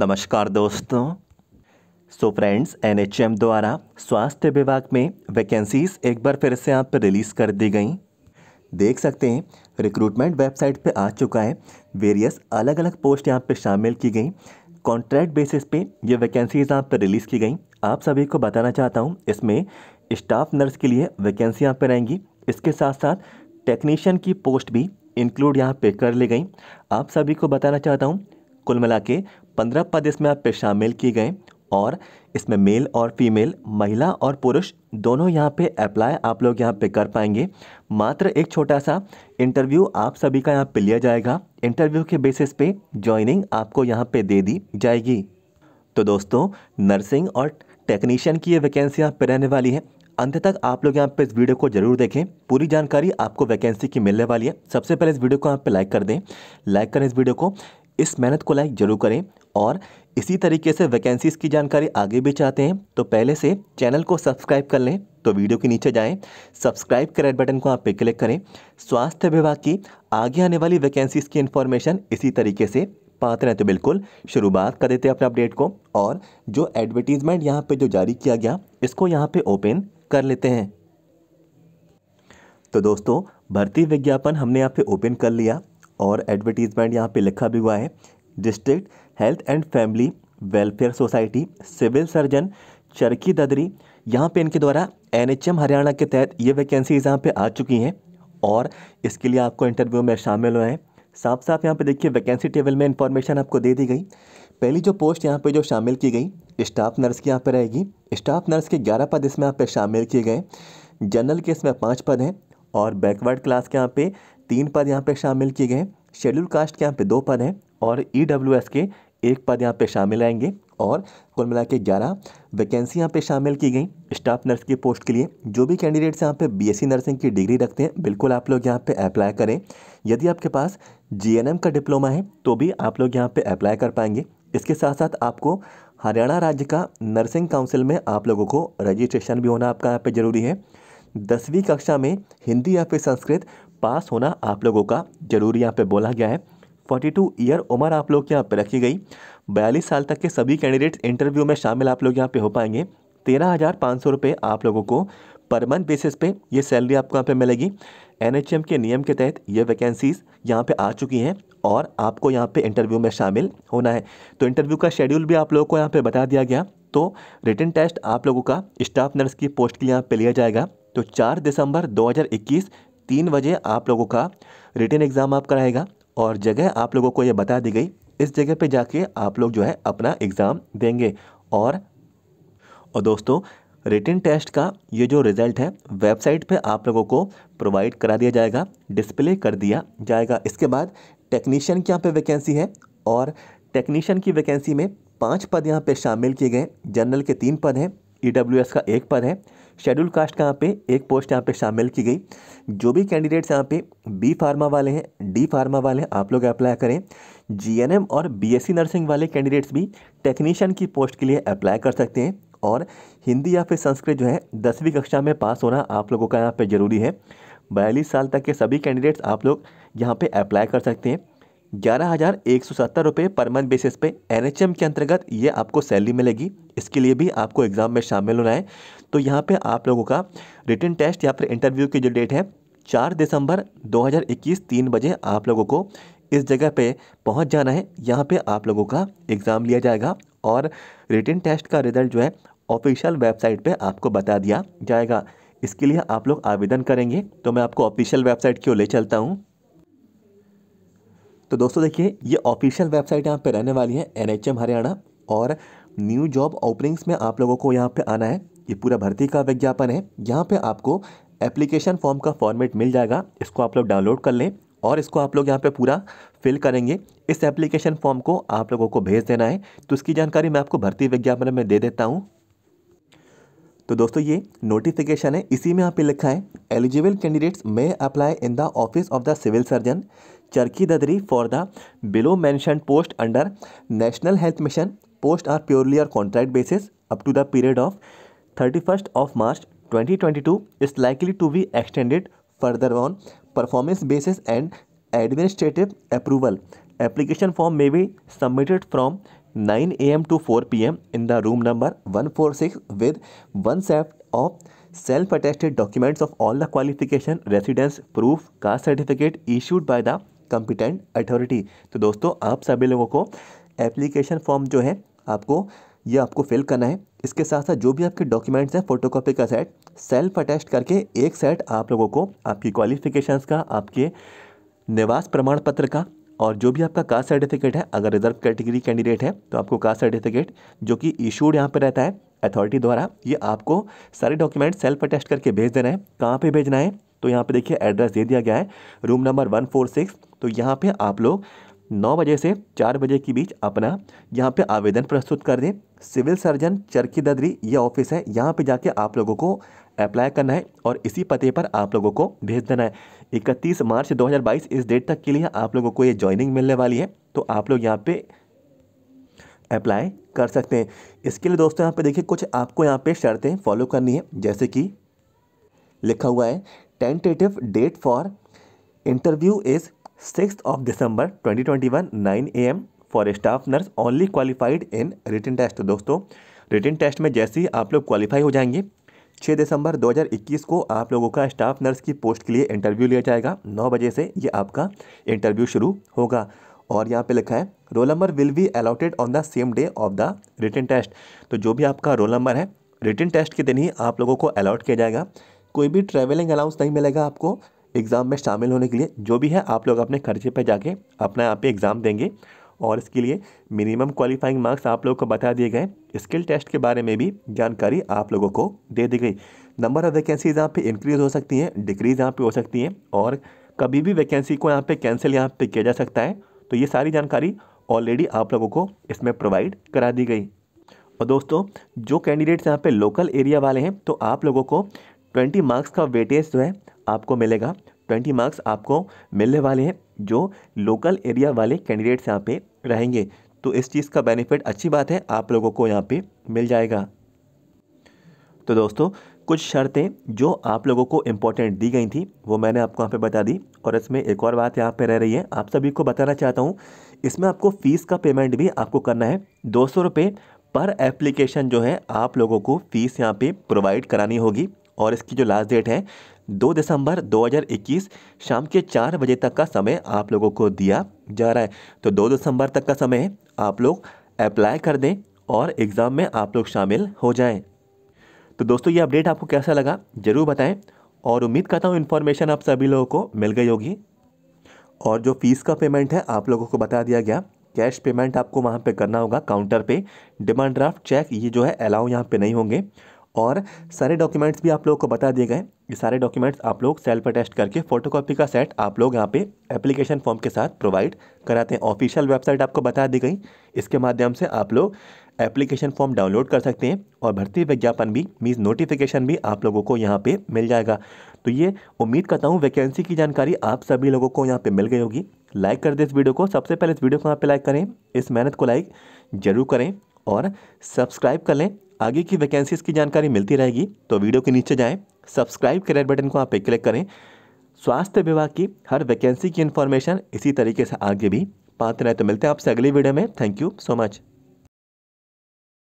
नमस्कार दोस्तों so friends NHM द्वारा स्वास्थ्य विभाग में वैकेंसीज एक बार फिर से आप रिलीज़ कर दी गई देख सकते हैं रिक्रूटमेंट वेबसाइट पे आ चुका है वेरियस अलग अलग पोस्ट यहाँ पे शामिल की गई कॉन्ट्रैक्ट बेसिस पे ये वैकेंसीज़ यहाँ पर रिलीज़ की गई आप सभी को बताना चाहता हूँ इसमें स्टाफ नर्स के लिए वैकेंसी यहाँ पर रहेंगी इसके साथ साथ टेक्नीशियन की पोस्ट भी इंक्लूड यहाँ पे कर ली गई आप सभी को बताना चाहता हूँ कुल मिला के पंद्रह पद इसमें आप शामिल किए गए और इसमें मेल और फीमेल महिला और पुरुष दोनों यहाँ पे अप्लाई आप लोग यहाँ पे कर पाएंगे मात्र एक छोटा सा इंटरव्यू आप सभी का यहाँ पे लिया जाएगा इंटरव्यू के बेसिस पे ज्वाइनिंग आपको यहाँ पे दे दी जाएगी तो दोस्तों नर्सिंग और टेक्नीशियन की ये वैकेंसी यहाँ पे रहने वाली है अंत तक आप लोग यहाँ पे इस वीडियो को जरूर देखें पूरी जानकारी आपको वैकेंसी की मिलने वाली है सबसे पहले इस वीडियो को यहाँ पे लाइक कर दें लाइक करें इस वीडियो को इस मेहनत को लाइक जरूर करें और इसी तरीके से वैकेंसीज़ की जानकारी आगे भी चाहते हैं तो पहले से चैनल को सब्सक्राइब कर लें तो वीडियो के नीचे जाएं सब्सक्राइब के रेड बटन को आप पे क्लिक करें स्वास्थ्य विभाग की आगे आने वाली वैकेंसीज़ की इन्फॉर्मेशन इसी तरीके से पाते हैं तो बिल्कुल शुरुआत कर देते हैं अपने अपडेट को और जो एडवर्टीज़मेंट यहाँ पर जो जारी किया गया इसको यहाँ पर ओपन कर लेते हैं तो दोस्तों भर्ती विज्ञापन हमने यहाँ पे ओपन कर लिया और एडवर्टीज़मेंट यहाँ पे लिखा भी हुआ है district health and family welfare society civil surgeon Charkhi Dadri यहाँ पे इनके द्वारा एनएचएम हरियाणा के तहत ये वैकेंसीज यहाँ पे आ चुकी हैं और इसके लिए आपको इंटरव्यू में शामिल हुए हैं साफ साफ यहाँ पे देखिए वैकेंसी टेबल में इंफॉर्मेशन आपको दे दी गई पहली जो पोस्ट यहाँ पे जो शामिल की गई स्टाफ नर्स की यहाँ पे रहेगी स्टाफ नर्स के ग्यारह पद इसमें यहाँ पे शामिल किए गए जनरल के इसमें पाँच पद हैं और बैकवर्ड क्लास के यहाँ पे तीन पद यहाँ पे शामिल किए गए हैं शेड्यूल कास्ट के यहाँ पे दो पद हैं और ई e के एक पद यहाँ पे शामिल आएंगे और कुल मिला के ग्यारह वैकेंसी यहाँ पे शामिल की गई स्टाफ नर्स की पोस्ट के लिए जो भी कैंडिडेट्स यहाँ पे बीएससी नर्सिंग की डिग्री रखते हैं बिल्कुल आप लोग यहाँ पे अप्लाई करें यदि आपके पास जीएनएम का डिप्लोमा है तो भी आप लोग यहाँ पे अप्लाई कर पाएंगे इसके साथ साथ आपको हरियाणा राज्य का नर्सिंग काउंसिल में आप लोगों को रजिस्ट्रेशन भी होना आपका यहाँ पर ज़रूरी है दसवीं कक्षा में हिंदी या फिर संस्कृत पास होना आप लोगों का जरूरी यहाँ पे बोला गया है 42 ईयर उम्र आप लोग के यहाँ पे रखी गई बयालीस साल तक के सभी कैंडिडेट्स इंटरव्यू में शामिल आप लोग यहाँ पे हो पाएंगे तेरह हज़ार पाँच सौ रुपये आप लोगों को पर मंथ बेसिस पे ये सैलरी आपको यहाँ पे मिलेगी एनएचएम के नियम के तहत ये वैकेंसीज़ यहाँ पे आ चुकी हैं और आपको यहाँ पे इंटरव्यू में शामिल होना है तो इंटरव्यू का शेड्यूल भी आप लोगों को यहाँ पे बता दिया गया तो रिटर्न टेस्ट आप लोगों का स्टाफ नर्स की पोस्ट के यहाँ पे लिया जाएगा तो चार दिसंबर दो तीन बजे आप लोगों का रिटर्न एग्ज़ाम आपका रहेगा और जगह आप लोगों को ये बता दी गई इस जगह पे जाके आप लोग जो है अपना एग्ज़ाम देंगे और और दोस्तों रिटर्न टेस्ट का ये जो रिज़ल्ट है वेबसाइट पे आप लोगों को प्रोवाइड करा दिया जाएगा डिस्प्ले कर दिया जाएगा इसके बाद टेक्नीशियन की यहाँ पर वैकेंसी है और टेक्नीशियन की वैकेंसी में पाँच पद यहाँ पर शामिल किए गए जनरल के तीन पद हैं ई का एक पद है शेड्यूल कास्ट कहाँ पे एक पोस्ट यहाँ पे शामिल की गई जो भी कैंडिडेट्स यहाँ पे बी फार्मा वाले हैं डी फार्मा वाले हैं आप लोग अप्लाई करें जीएनएम और बीएससी नर्सिंग वाले कैंडिडेट्स भी टेक्नीशियन की पोस्ट के लिए अप्लाई कर सकते हैं और हिंदी या फिर संस्कृत जो है दसवीं कक्षा में पास होना आप लोगों का यहाँ पर ज़रूरी है बयालीस साल तक के सभी कैंडिडेट्स आप लोग यहाँ पर अप्लाई कर सकते हैं ग्यारह हज़ार एक सौ सत्तर रुपये पर मंथ बेसिस पे एनएचएम के अंतर्गत ये आपको सैलरी मिलेगी इसके लिए भी आपको एग्ज़ाम में शामिल होना है तो यहाँ पे आप लोगों का रिटर्न टेस्ट या फिर इंटरव्यू की जो डेट है चार दिसंबर 2021 तीन बजे आप लोगों को इस जगह पे पहुँच जाना है यहाँ पे आप लोगों का एग्ज़ाम लिया जाएगा और रिटर्न टेस्ट का रिज़ल्ट जो है ऑफिशियल वेबसाइट पर आपको बता दिया जाएगा इसके लिए आप लोग आवेदन करेंगे तो मैं आपको ऑफिशियल वेबसाइट की ओर ले चलता हूँ तो दोस्तों देखिए ये ऑफिशियल वेबसाइट यहाँ पे रहने वाली है एन हरियाणा और न्यू जॉब ओपनिंग्स में आप लोगों को यहाँ पे आना है ये पूरा भर्ती का विज्ञापन है यहाँ पे आपको एप्लीकेशन फॉर्म का फॉर्मेट मिल जाएगा इसको आप लोग डाउनलोड कर लें और इसको आप लोग यहाँ पे पूरा फिल करेंगे इस एप्लीकेशन फॉर्म को आप लोगों को भेज देना है तो इसकी जानकारी मैं आपको भर्ती विज्ञापन में दे देता हूँ तो दोस्तों ये नोटिफिकेशन है इसी में यहाँ पे लिखा है eligible candidates may apply in the office of the civil surgeon Charkhi Dadri for the below mention post under national health mission post are purely are contract basis up to the period of thirty first of March 2022 is likely to be extended further on performance basis and administrative approval application form may be submitted from 9 a.m. to 4 p.m. in the room number 146 with one set of self-attested documents of all the qualification, residence, proof, caste certificate issued by the competent authority. तो दोस्तों आप सभी लोगों को application form जो है आपको यह आपको फिल करना है इसके साथ साथ जो भी आपके डॉक्यूमेंट्स हैं फोटोकॉपी का सेट सेल्फ अटैच करके एक सेट आप लोगों को आपकी क्वालिफिकेशंस का आपके निवास प्रमाण पत्र का और जो भी आपका कास्ट सर्टिफिकेट है अगर रिजर्व कैटेगरी कैंडिडेट है तो आपको कास्ट सर्टिफिकेट जो कि इशूड यहाँ पर रहता है अथॉरिटी द्वारा ये आपको सारे डॉक्यूमेंट सेल्फ अटेस्ट करके भेज देना है कहाँ पे भेजना है तो यहाँ पे देखिए एड्रेस दे दिया गया है room number one four six तो यहाँ पे आप लोग नौ बजे से चार बजे के बीच अपना यहाँ पे आवेदन प्रस्तुत कर दें सिविल सर्जन चरकी ददरी यह ऑफिस है यहाँ पे जाके आप लोगों को अप्लाई करना है और इसी पते पर आप लोगों को भेज देना है इकतीस मार्च 2022 इस डेट तक के लिए आप लोगों को ये ज्वाइनिंग मिलने वाली है तो आप लोग यहाँ पे अप्लाई कर सकते हैं इसके लिए दोस्तों यहाँ पे देखिए कुछ आपको यहाँ पे शर्तें फॉलो करनी है जैसे कि लिखा हुआ है tentative date for interview is six of December 2021 9 AM for staff nurse only qualified in written test दोस्तों रिटर्न टेस्ट में जैसे ही आप लोग क्वालिफाई हो जाएंगे छः दिसंबर 2021 को आप लोगों का स्टाफ नर्स की पोस्ट के लिए इंटरव्यू लिया जाएगा नौ बजे से ये आपका इंटरव्यू शुरू होगा और यहाँ पे लिखा है roll number will be allotted on the same day of the written test तो जो भी आपका रोल नंबर है रिटर्न टेस्ट के दिन ही आप लोगों को अलॉट किया जाएगा कोई भी ट्रैवलिंग अलाउंस नहीं मिलेगा आपको एग्ज़ाम में शामिल होने के लिए जो भी है आप लोग अपने खर्चे पर जाके अपना यहाँ पे एग्ज़ाम देंगे और इसके लिए मिनिमम क्वालिफाइंग मार्क्स आप लोगों को बता दिए गए स्किल टेस्ट के बारे में भी जानकारी आप लोगों को दे दी गई नंबर ऑफ वैकेंसीज यहाँ पे इंक्रीज़ हो सकती हैं डिक्रीज़ यहाँ पे हो सकती हैं और कभी भी वैकेंसी को यहाँ पे कैंसिल यहाँ पे किया जा सकता है तो ये सारी जानकारी ऑलरेडी आप लोगों को इसमें प्रोवाइड करा दी गई और दोस्तों जो कैंडिडेट्स यहाँ पे लोकल एरिया वाले हैं तो आप लोगों को 20 मार्क्स का वेटेज जो है आपको मिलेगा ट्वेंटी मार्क्स आपको मिलने वाले हैं जो लोकल एरिया वाले कैंडिडेट्स यहाँ पे रहेंगे तो इस चीज़ का बेनिफिट अच्छी बात है आप लोगों को यहाँ पे मिल जाएगा तो दोस्तों कुछ शर्तें जो आप लोगों को इम्पोर्टेंट दी गई थी वो मैंने आपको यहाँ पे बता दी और इसमें एक और बात यहाँ पे रह रही है आप सभी को बताना चाहता हूँ इसमें आपको फ़ीस का पेमेंट भी आपको करना है दो सौ रुपये पर एप्लीकेशन जो है आप लोगों को फ़ीस यहाँ पर प्रोवाइड करानी होगी और इसकी जो लास्ट डेट है दो दिसंबर 2021 शाम के चार बजे तक का समय आप लोगों को दिया जा रहा है तो दो दिसंबर तक का समय आप लोग अप्लाई कर दें और एग्ज़ाम में आप लोग शामिल हो जाएं तो दोस्तों ये अपडेट आपको कैसा लगा ज़रूर बताएं और उम्मीद करता हूँ इन्फॉर्मेशन आप सभी लोगों को मिल गई होगी और जो फ़ीस का पेमेंट है आप लोगों को बता दिया गया कैश पेमेंट आपको वहाँ पे करना होगा काउंटर पे डिमांड ड्राफ्ट चेक ये जो है अलाउ यहाँ पे नहीं होंगे और सारे डॉक्यूमेंट्स भी आप लोगों को बता दिए गए ये सारे डॉक्यूमेंट्स आप लोग सेल पर टेस्ट करके फोटोकॉपी का सेट आप लोग यहाँ पे एप्लीकेशन फॉर्म के साथ प्रोवाइड कराते हैं ऑफिशियल वेबसाइट आपको बता दी गई इसके माध्यम से आप लोग एप्लीकेशन फॉर्म डाउनलोड कर सकते हैं और भर्ती विज्ञापन भी मीन्स नोटिफिकेशन भी आप लोगों को यहाँ पर मिल जाएगा तो ये उम्मीद करता हूँ वैकेंसी की जानकारी आप सभी लोगों को यहाँ पर मिल गई होगी लाइक कर दें इस वीडियो को सबसे पहले इस वीडियो को यहाँ पर लाइक करें इस मेहनत को लाइक ज़रूर करें और सब्सक्राइब कर लें आगे की वैकेंसीज की जानकारी मिलती रहेगी तो वीडियो के नीचे जाएँ सब्सक्राइब के रेड बटन को आप पे क्लिक करें स्वास्थ्य विभाग की हर वैकेंसी की इन्फॉर्मेशन इसी तरीके से आगे भी पाते रहे तो मिलते हैं आपसे अगली वीडियो में थैंक यू सो मच